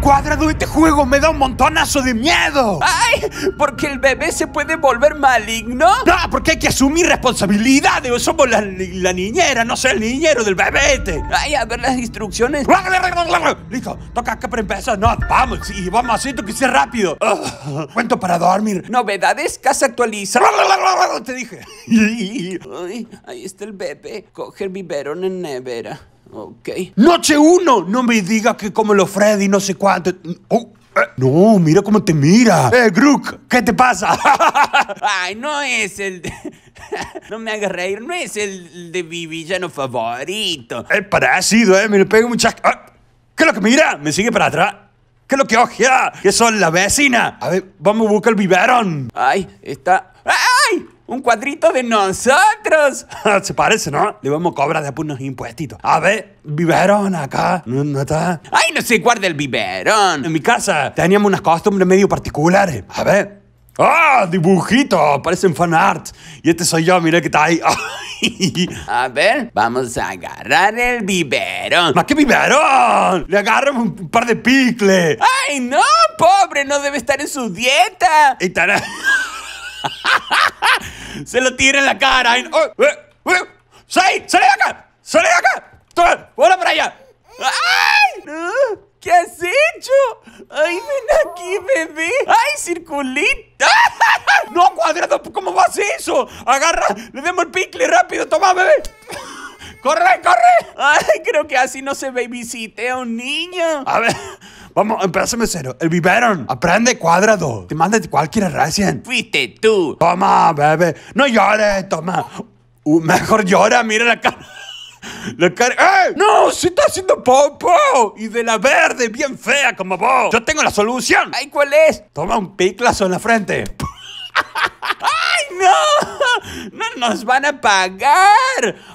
cuadrado, este juego me da un montonazo de miedo. ¡Ay! ¿Porque el bebé se puede volver maligno? No, porque hay que asumir responsabilidades. Somos la, niñera, no sé, el niñero del bebete. Ay, a ver las instrucciones. Listo, toca acá para empezar. No, vamos, y vamos así que sea rápido. Ah. cuento para dormir. Novedades, casa actualiza. Te dije. Ay, ahí está el bebé. coger el biberón en nevera. Ok. Noche 1. No me digas que como los Freddy, no sé cuánto. Oh, eh. no, mira cómo te mira. Eh, Grook, ¿qué te pasa? Ay, no es el. De... no me hagas reír, no es el de mi villano favorito. El parecido, eh, me lo pego muchas. Ah, ¿Qué es lo que mira? Me sigue para atrás. ¿Qué es lo que ojea? ¿Qué son la vecina. A ver, vamos a buscar el biberón. Ay, está. ¡Ah! un cuadrito de nosotros. Se parece, ¿no? Le vamos a cobrar de unos impuestitos. A ver, biberón acá. No, está. Ay, no se guarda el biberón. En mi casa teníamos unas costumbres medio particulares. A ver. ¡Ah! ¡Dibujito! Parecen fan art. Y este soy yo, mira que está ahí. a ver, vamos a agarrar el biberón. ¿Más que biberón? Le agarro un par de picles. ¡Ay, no! ¡Pobre! No debe estar en su dieta. Y Se lo tira en la cara. Eh, eh, salí ¡Sale! de acá! ¡Sale de acá! ¡Toma! ¡Vuela para allá! ¡Ay! ¿Qué has hecho? ¡Ay, ven aquí, bebé! ¡Ay, circulita! ¡No, cuadrado! ¿Cómo vas eso? Agarra, le demos el picle rápido. ¡Toma, bebé! ¡Corre, corre! Ay, creo que así no se babysite a un niño. A ver. Vamos, empieza cero. El biberón. Aprende cuadrado. Te manda cualquier recién. Fuiste tú. Toma, bebé. No llores, toma. Uh, mejor llora, mira la cara. La cara. ¡Eh! ¡No! ¡Oh, ¡Se está haciendo popo! Y de la verde, bien fea como vos. Yo tengo la solución. ¿Ay cuál es? Toma un piclazo en la frente. ¡No! ¡No nos van a pagar!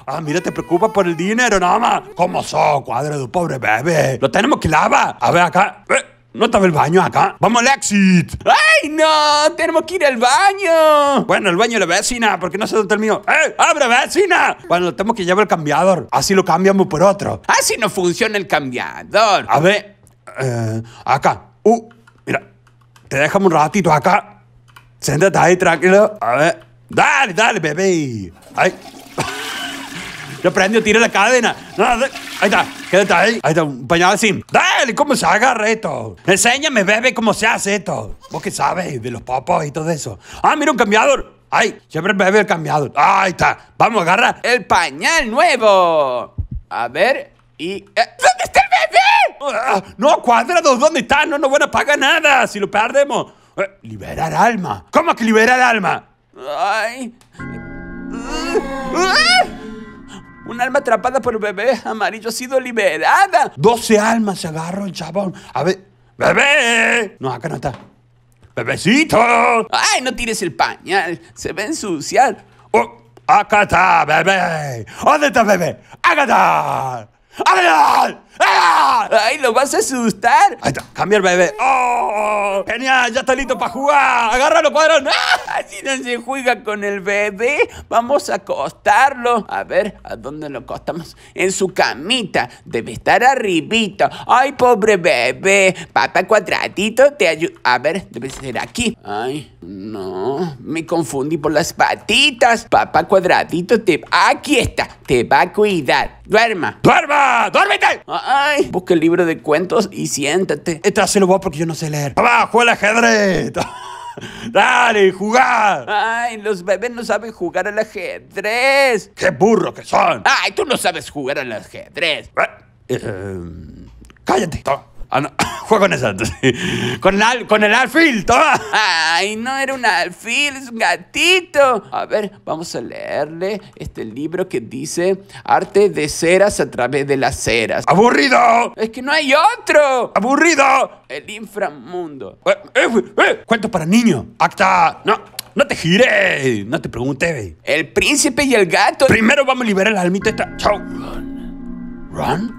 Ah, mira, te preocupa por el dinero, nada más. ¿Cómo son, cuadro de un pobre bebé? Lo tenemos que lavar. A ver acá. Eh. ¿No estaba el baño acá? ¡Vamos al exit! ¡Ay, no! ¡Tenemos que ir al baño! Bueno, el baño de la vecina, porque no se dónde el mío. ¡Eh! ¡Abre, vecina! Bueno, tenemos que llevar el cambiador. Así lo cambiamos por otro. Así no funciona el cambiador. A ver. Eh, acá. Uh, mira. Te dejamos un ratito acá. Séntate ahí tranquilo. A ver. Dale, dale, bebé. Ahí. Lo prendo tira la cadena. ahí está, quédate ahí. Ahí está, un pañal así. Dale, ¿cómo se agarra esto? Enséñame, bebé, cómo se hace esto. Vos que sabes de los popos y todo eso. Ah, mira un cambiador. Ay, siempre el bebé el cambiador. Ah, ahí está. Vamos, agarra. El pañal nuevo. A ver, y... Eh, ¿Dónde está el bebé? Ah, no, cuadrados, ¿dónde está? No nos van a pagar nada si lo perdemos. ¿Liberar alma? ¿Cómo que liberar alma? Ay. Un alma atrapada por un bebé amarillo ha sido liberada. 12 almas se agarró el chabón. A ver. ¡Bebé! No, acá no está. ¡Bebecito! ¡Ay, no tires el pañal! Se va a ensuciar. Oh, acá está, bebé. ¿Dónde está, bebé? ¡Acá está! ¡Acá está! ¡Ay, lo vas a asustar! Ahí está, cambia el bebé. ¡Oh! ¡Genial! ¡Ya está listo para jugar! ¡Agárralo, padrón! ¡Ah! así no se juega con el bebé, vamos a acostarlo. A ver, ¿a dónde lo acostamos? En su camita. Debe estar arribito. ¡Ay, pobre bebé! Papá cuadradito te ayuda. A ver, debe ser aquí. ¡Ay, no! Me confundí por las patitas. Papá cuadradito te... ¡Aquí está! Te va a cuidar. ¡Duerma! ¡Duerma! ¡Duérmete! ¡Ay! Busca el libro de cuentos y siéntate. esto se lo voy porque yo no sé leer. ¡Abajo el ajedrez! ¡Dale, jugar. ¡Ay, los bebés no saben jugar al ajedrez! ¡Qué burro que son! ¡Ay, tú no sabes jugar al ajedrez! Eh, eh, eh, ¡Cállate! Ah, no. Juega con eso Con, el, con el alfil, toma. Ay, no era un alfil, es un gatito. A ver, vamos a leerle este libro que dice Arte de ceras a través de las ceras. ¡Aburrido! Es que no hay otro. ¡Aburrido! El inframundo. Eh, eh, eh, eh para niños. Acta. No. No te gires, no te preguntes. El príncipe y el gato. Primero vamos a liberar al almita esta. Chao. Run. Run.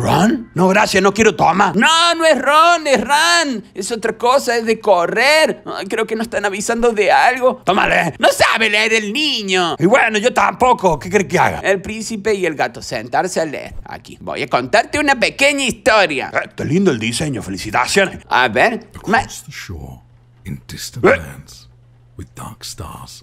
¿Ron? No, gracias, no quiero toma. No, no es ron, es Run. Es otra cosa, es de correr. creo que nos están avisando de algo. Tómale. No sabe leer el niño. Y bueno, yo tampoco. ¿Qué crees que haga? El príncipe y el gato sentarse a leer. Aquí. Voy a contarte una pequeña historia. está eh, lindo el diseño, felicitaciones. A ver with dark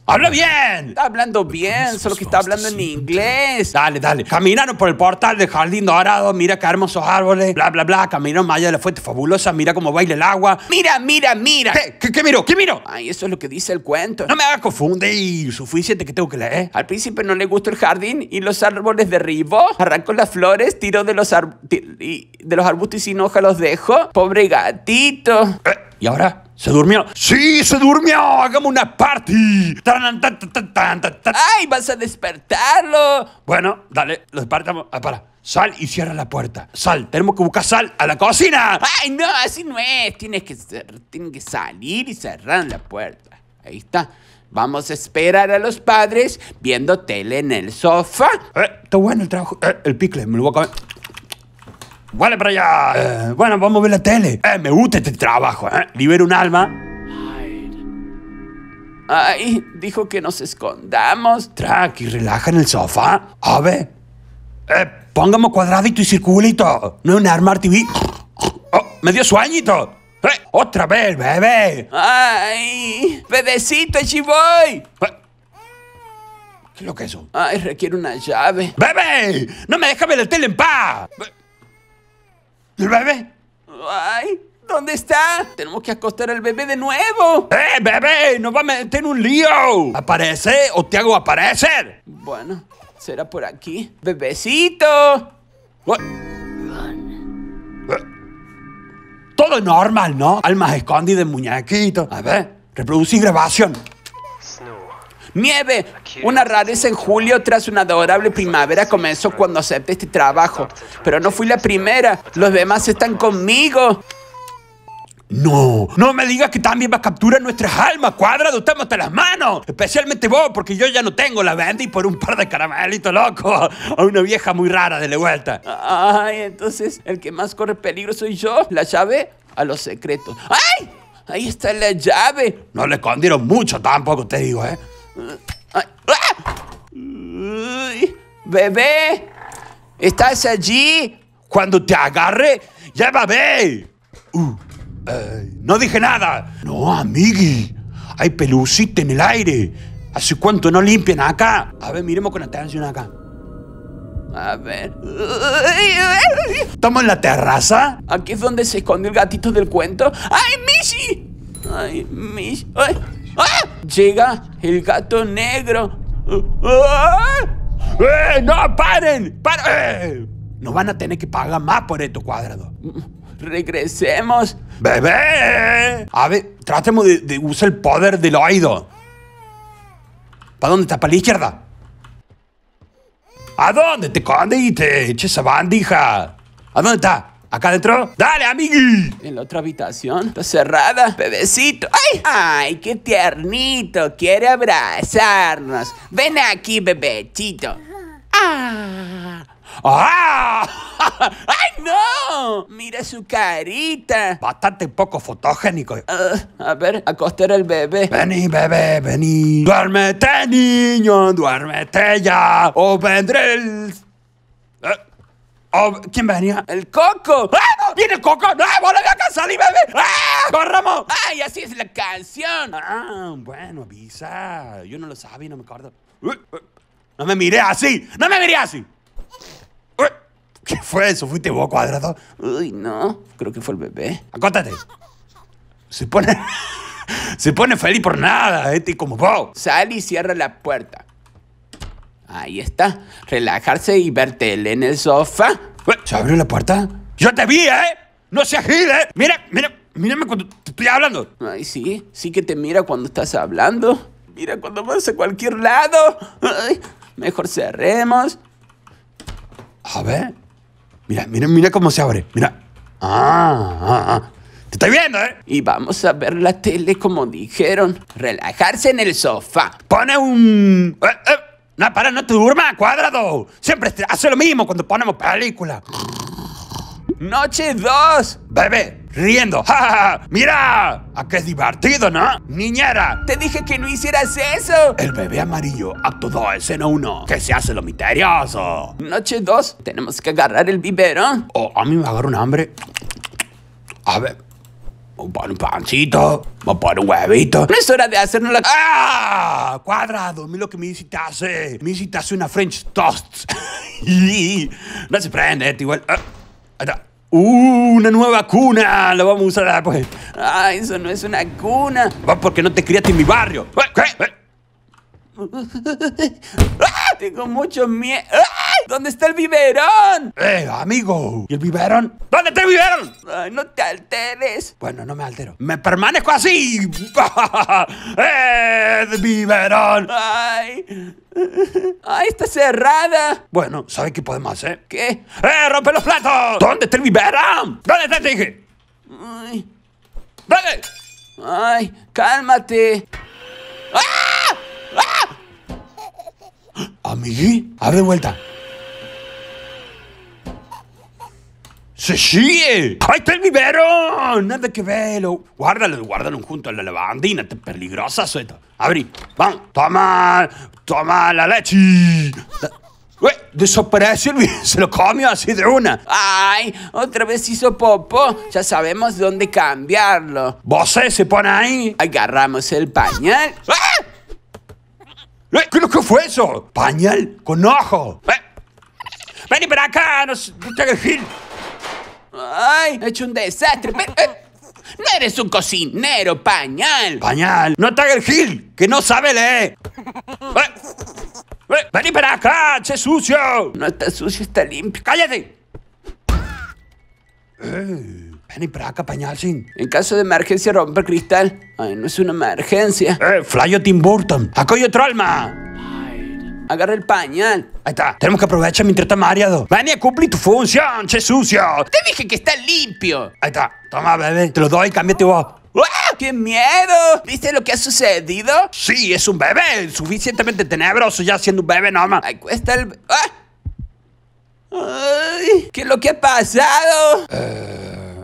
¡Habla bien! Está hablando bien, solo que está hablando en inglés. Dale, dale. Caminaron por el portal del jardín dorado, mira qué hermosos árboles, bla, bla, bla. Caminaron más allá de la fuente fabulosa, mira cómo baila el agua. Mira, mira, mira. ¿Qué, qué, qué miro? ¿Qué miro? Ay, eso es lo que dice el cuento. No me hagas confundir, suficiente que tengo que leer. Al príncipe no le gustó el jardín y los árboles derribó. Arrancó las flores, tiró de los, de los arbustos y sin hoja los dejó. Pobre gatito. Eh. ¿Y ahora? ¿Se durmió? ¡Sí, se durmió! ¡Hagamos una party! ¡Tan, ay vas a despertarlo! Bueno, dale, despertamos. Ah, para. Sal y cierra la puerta. Sal, tenemos que buscar sal a la cocina. ¡Ay, no! Así no es. Tienes que, que salir y cerrar la puerta. Ahí está. Vamos a esperar a los padres viendo tele en el sofá. Eh, está bueno el trabajo. Eh, el picle, me lo voy a comer. Vale para allá. Eh, bueno, vamos a ver la tele. Eh, me gusta este trabajo, ¿eh? ¿Libera un alma. Ay, dijo que nos escondamos. Tranqui, relaja en el sofá. a Eh, pongamos cuadradito y circulito. No es un arma TV. Oh, me dio sueñito. Eh, otra vez, bebé. Ay, bebecito, allí voy. ¿Qué es lo que es eso? Ay, requiere una llave. ¡Bebé! ¡No me dejes ver la tele en paz! ¿El bebé? ¡Ay! ¿Dónde está? Tenemos que acostar al bebé de nuevo. ¡Eh, bebé! ¡Nos va a meter un lío! ¿Aparece o te hago aparecer? Bueno, será por aquí. ¡Bebecito! Todo normal, ¿no? Almas escondidas, muñequito. A ver, reproducir grabación. Nieve, una rareza en julio tras una adorable primavera comenzó cuando acepté este trabajo. Pero no fui la primera, los demás están conmigo. No, no me digas que también vas a capturar nuestras almas, cuadra! estamos hasta las manos. Especialmente vos, porque yo ya no tengo, la venda y por un par de caramelitos loco a una vieja muy rara de vuelta. Ay, entonces el que más corre peligro soy yo. La llave a los secretos. ¡Ay! Ahí está la llave. No le escondieron mucho tampoco, te digo, ¿eh? Bebé, ¿estás allí? Cuando te agarre, ya va uh. no dije nada. No, amigui. Hay pelucita en el aire. ¿Hace cuánto no limpian acá? A ver, miremos con atención acá. A ver. ¿Estamos en la terraza? Aquí es donde se esconde el gatito del cuento. ¡Ay, Missy ¡Ay, michi ¡Ay! ¡Ah! Llega el gato negro. ¡Ah! ¡Eh! ¡No, paren! ¡Eh! No van a tener que pagar más por esto, cuadrado. Regresemos. ¡Bebé! A ver, tratemos de, usar el poder del oído. ¿Para dónde está? ¿Para la izquierda? ¿A dónde te escondiste? Eche esa bandija. ¿A dónde está? ¿Acá adentro? ¡Dale, amigui! ¿En la otra habitación? Está cerrada. Bebecito. ¡Ay! ¡Ay, qué tiernito! Quiere abrazarnos. Ven aquí, bebecito. ¡Ah! ¡Ah! ¡Ay, no! Mira su carita. Bastante poco fotogénico. Ah, a ver, acostar al bebé. Vení, bebé, vení. Duérmete, niño, duérmete ya. O vendré el... ¿Eh? Oh, ¿Quién venía? ¡El Coco! ¡Ah! ¡Viene el Coco! ¡No! ¡Vuelve a casa bebé! ¡Ah! ¡Corramos! ¡Ay, así es la canción! Ah, bueno, avisa. Yo no lo sabía, no me acuerdo. ¡No me miré así! ¡No me miré así! ¿Qué fue eso? ¿Fuiste vos, cuadrado? Uy, no. Creo que fue el bebé. Acótate. Se pone... Se pone feliz por nada, este como vos. Sal y cierra la puerta. Ahí está, relajarse y ver tele en el sofá. ¿Se abrió la puerta? ¡Yo te vi, eh! ¡No seas gil, eh! ¡Mira, mira, mírame cuando te estoy hablando! Ay, sí, sí que te mira cuando estás hablando. Mira cuando vas a cualquier lado. mejor cerremos. A ver. Mira, mira, mira cómo se abre. Mira. Ah, ah, ah, Te estoy viendo, ¿eh? Y vamos a ver la tele como dijeron. Relajarse en el sofá. Pone un... Eh, eh, no, para, no te durma, cuadrado. Siempre hace lo mismo cuando ponemos película. Noche 2. Bebé, riendo. mira ¡A ah, qué divertido, no! Niñera, te dije que no hicieras eso. El bebé amarillo, acto 2, escena 1. Que se hace lo misterioso. Noche 2. Tenemos que agarrar el vivero. Oh, a mí me agarra un hambre. A ver un pancito, vamos poner un huevito. No es hora de hacernos la... ¡Ah! Cuadrado, mira lo que me hiciste hace. Me hiciste hace una French toast. no se prende, este, igual. ¡Uh! ¡Una nueva cuna! La vamos a usar pues. ¡Ah! Eso no es una cuna. Va porque no te criaste en mi barrio. Tengo mucho miedo. ¡Ah! ¿Dónde está el biberón? ¡Eh, amigo! ¿Y el biberón? ¿Dónde está el biberón? Ay, no te alteres. Bueno, no me altero. ¡Me permanezco así! ¡Eh, biberón! ¡Ay! ¡Ay, está cerrada! Bueno, ¿sabes qué podemos hacer? ¿Qué? ¡Eh, rompe los platos! ¿Dónde está el biberón? ¿Dónde está, te este dije? Ay. Ay, cálmate. ¡Ah! ¡Ah! Amiguí, abre vuelta. se sigue. ¡Ahí está el vivero! Nada que verlo. Guárdalo, guárdalo junto a la lavandina. Te peligrosa suelta. Abrí. Vamos. Toma. Toma la leche. Uy, eh, desapareció el se lo comió así de una. Ay, otra vez hizo popo. Ya sabemos dónde cambiarlo. ¿Vos eh, se pone ahí? Agarramos el pañal. ¡Ah! ¿Qué, ¿Qué fue eso? Pañal con ojo. Vení para acá, no, te te ¡Ay! He hecho un desastre. Eh, ¡No eres un cocinero, pañal! ¡Pañal! ¡No está el gil! ¡Que no sabe leer! ¡Ven eh, eh, ¡Vení para acá! es sucio! No está sucio, está limpio. ¡Cállate! Ven vení para acá, pañal, sin. En caso de emergencia, romper cristal. Ay, no es una emergencia. ¡Eh! Tim Burton! ¡Acá otro alma! Agarra el pañal. Ahí está. Tenemos que aprovechar mientras está mareado. Vania, cumple tu función, che sucio. Te dije que está limpio. Ahí está. Toma, bebé. Te lo doy, cámbiate vos. voz ¡Qué miedo! ¿Viste lo que ha sucedido? Sí, es un bebé. Suficientemente tenebroso ya siendo un bebé normal. Ahí cuesta el... ¡Ah! ¿Qué es lo que ha pasado?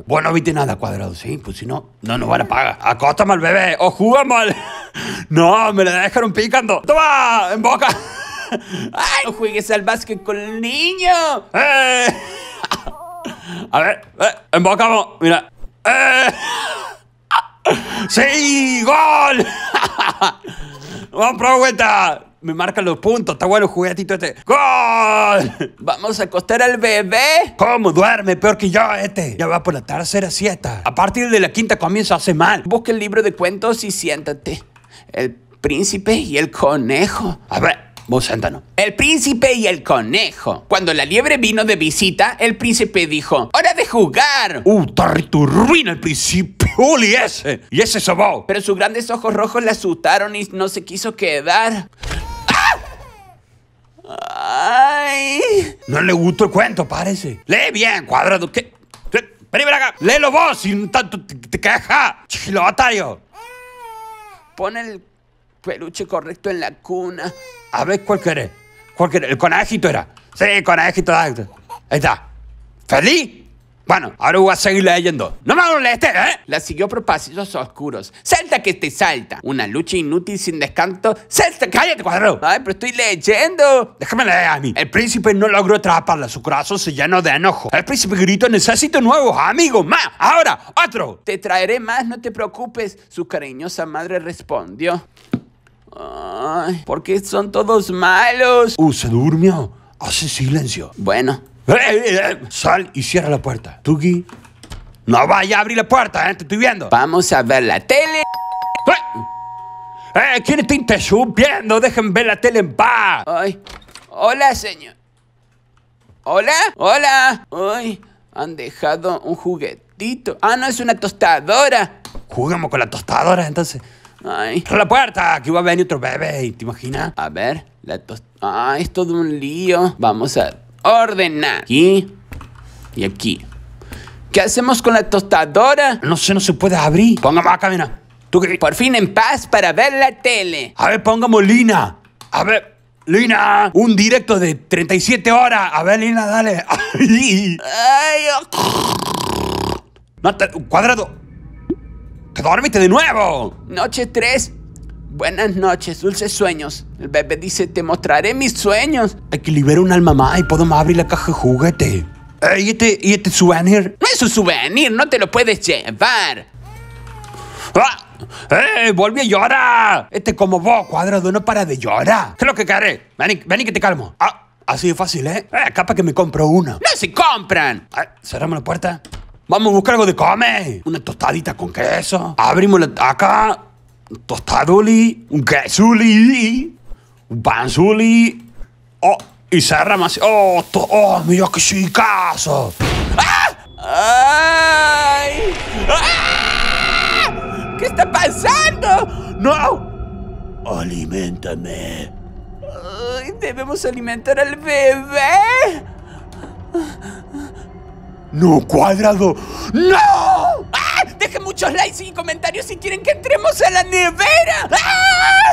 bueno, eh, viste nada cuadrado, ¿sí? Pues si no, no nos van a pagar. Acóstame al bebé o jugamos al... No, me lo dejaron picando. ¡Toma! ¡En boca! ¡Ay, no juegues al básquet con el niño! ¡Eh! A ver, eh, embocamos, mira. ¡Eh! ¡Sí! ¡Gol! ¡Vamos por Me marcan los puntos, está bueno el juguetito este. ¡Gol! ¿Vamos a acostar al bebé? ¿Cómo duerme? Peor que yo este. Ya va por la tercera siesta. A partir de la quinta comienza a hacer mal. Busca el libro de cuentos y siéntate. El príncipe y el conejo. A ver. Vos, El príncipe y el conejo. Cuando la liebre vino de visita, el príncipe dijo: ¡Hora de jugar! ¡Uh, ruina el príncipe! y ese! ¡Y ese sabor! Pero sus grandes ojos rojos le asustaron y no se quiso quedar. ¡Ay! No le gustó el cuento, parece. Lee bien, cuadrado. ¿Qué? Vení, acá. Léelo vos, sin tanto te, te queja. Chilo, Pon el peluche correcto en la cuna. A ver, ¿cuál querés? ¿Cuál querés? El conejito era. Sí, conejito. Ahí está. ¿Feliz? Bueno, ahora voy a seguir leyendo. ¡No me moleste, eh! La siguió por pasillos oscuros. ¡Salta que te salta! Una lucha inútil sin descanso. ¡Salta! ¡Cállate, cuadro! Ay, pero estoy leyendo. Déjame leer a mí. El príncipe no logró atraparla. Su corazón se llenó de enojo. El príncipe gritó: Necesito nuevos amigos. ¡Más! ¡Ahora! ¡Otro! Te traeré más, no te preocupes. Su cariñosa madre respondió. Ay, ¿por son todos malos? Uh, se durmió. Hace silencio. Bueno. Eh, eh, eh, sal y cierra la puerta. Tuki, no vaya a abrir la puerta, te estoy viendo. Vamos a ver la tele. ¡Eh! ¿Quién está interrumpiendo? Dejen ver la tele en paz. Hola, señor. ¿Hola? ¿Hola? Ay, han dejado un juguetito. Ah, no, es una tostadora. Juguemos con la tostadora, entonces. Ay. ¡La puerta! Aquí va a venir otro bebé, ¿te imaginas? A ver, la tos... Ay, es todo un lío. Vamos a ordenar. Aquí y aquí. ¿Qué hacemos con la tostadora? No sé, no se puede abrir. Pongamos acá, ah, mira. ¿Tú qué? Por fin en paz para ver la tele. A ver, pongamos Lina. A ver. Lina, un directo de 37 horas. A ver, Lina, dale. Ay. Ay. Oh. cuadrado. ¡Duérmete de nuevo! Noche 3. Buenas noches, dulces sueños. El bebé dice, te mostraré mis sueños. liberar un alma más y podemos abrir la caja de juguete. Eh, ¿Y este, ¿Y este souvenir? No es un souvenir, no te lo puedes llevar. Ah, ¡Eh! ¡Volví a llorar! Este como vos, cuadrado, no para de llorar. ¿Qué es lo que querés? Vení, vení que te calmo. Ah, así de fácil, ¿eh? eh capaz que me compro una. ¡No se compran! Eh, cerramos la puerta. Vamos a buscar algo de comer. Una tostadita con queso. Abrimos la, acá. Un tostaduli. Un quesuli. Un panzuli. Oh, y cerramos Oh, to, oh mira que si ¡Ah! ¡Ah! ¿Qué está pasando? ¡No! Alimentame. debemos alimentar al bebé. No, cuadrado. ¡No! ¡Ah! Dejen muchos likes y comentarios si quieren que entremos a la nevera. ¡Ah!